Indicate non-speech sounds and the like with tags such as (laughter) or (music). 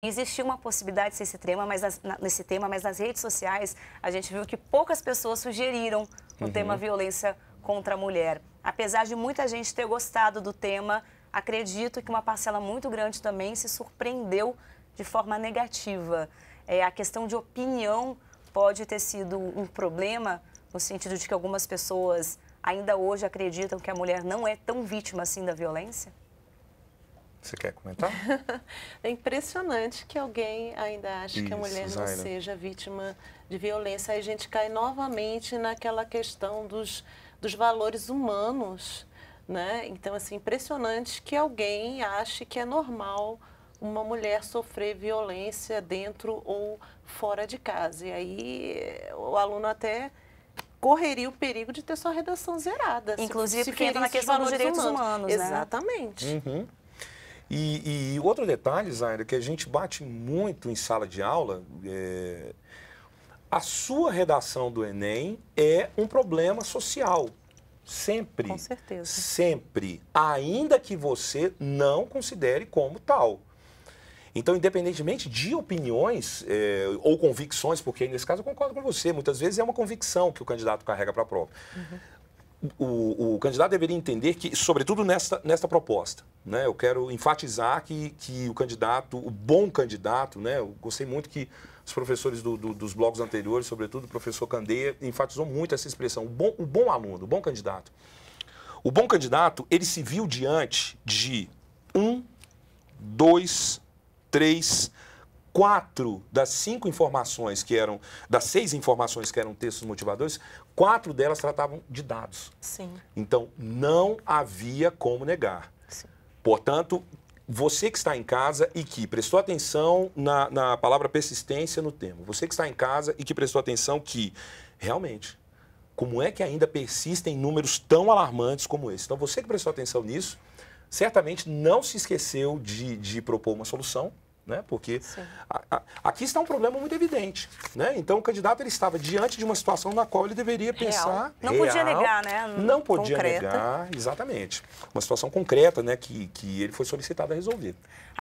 Existia uma possibilidade nesse tema, mas nas, nesse tema, mas nas redes sociais a gente viu que poucas pessoas sugeriram o uhum. tema violência contra a mulher. Apesar de muita gente ter gostado do tema, acredito que uma parcela muito grande também se surpreendeu de forma negativa. É, a questão de opinião pode ter sido um problema, no sentido de que algumas pessoas ainda hoje acreditam que a mulher não é tão vítima assim da violência? Você quer comentar? (laughs) é impressionante que alguém ainda ache que a mulher Zaira. não seja vítima de violência. Aí a gente cai novamente naquela questão dos, dos valores humanos, né? Então, assim, impressionante que alguém ache que é normal uma mulher sofrer violência dentro ou fora de casa. E aí o aluno até correria o perigo de ter sua redação zerada. Inclusive se, porque entra na questão dos direitos humanos, humanos né? Exatamente. Uhum. E, e outro detalhe, Zaira, que a gente bate muito em sala de aula, é... a sua redação do Enem é um problema social. Sempre. Com certeza. Sempre. Ainda que você não considere como tal. Então, independentemente de opiniões é, ou convicções, porque nesse caso eu concordo com você, muitas vezes é uma convicção que o candidato carrega para a prova. Uhum o, o, candidato deveria entender que, sobretudo nesta, nesta proposta, né, eu quero enfatizar que, que o candidato, o bom candidato, né, eu gostei muito que os professores do, do, dos blocos anteriores, sobretudo o professor Candeia, enfatizou muito essa expressão, o bom, o bom aluno, o bom candidato. O bom candidato, ele se viu diante de um, dois, três, quatro das cinco informações que eram, das seis informações que eram textos motivadores, quatro delas tratavam de dados. Sim. Então, não havia como negar. Sim. Portanto, você que está em casa e que prestou atenção na, na palavra persistência no tema, você que está em casa e que prestou atenção que, realmente, como é que ainda persistem números tão alarmantes como esse? Então, você que prestou atenção nisso, certamente não se esqueceu de, de propor uma solução né? Porque a, a, aqui está um problema muito evidente, né? Então o candidato ele estava diante de uma situação na qual ele deveria real. pensar não real, podia negar, né? Não, podia concreta. negar, exatamente. Uma situação concreta, né? Que que ele foi solicitado a resolver.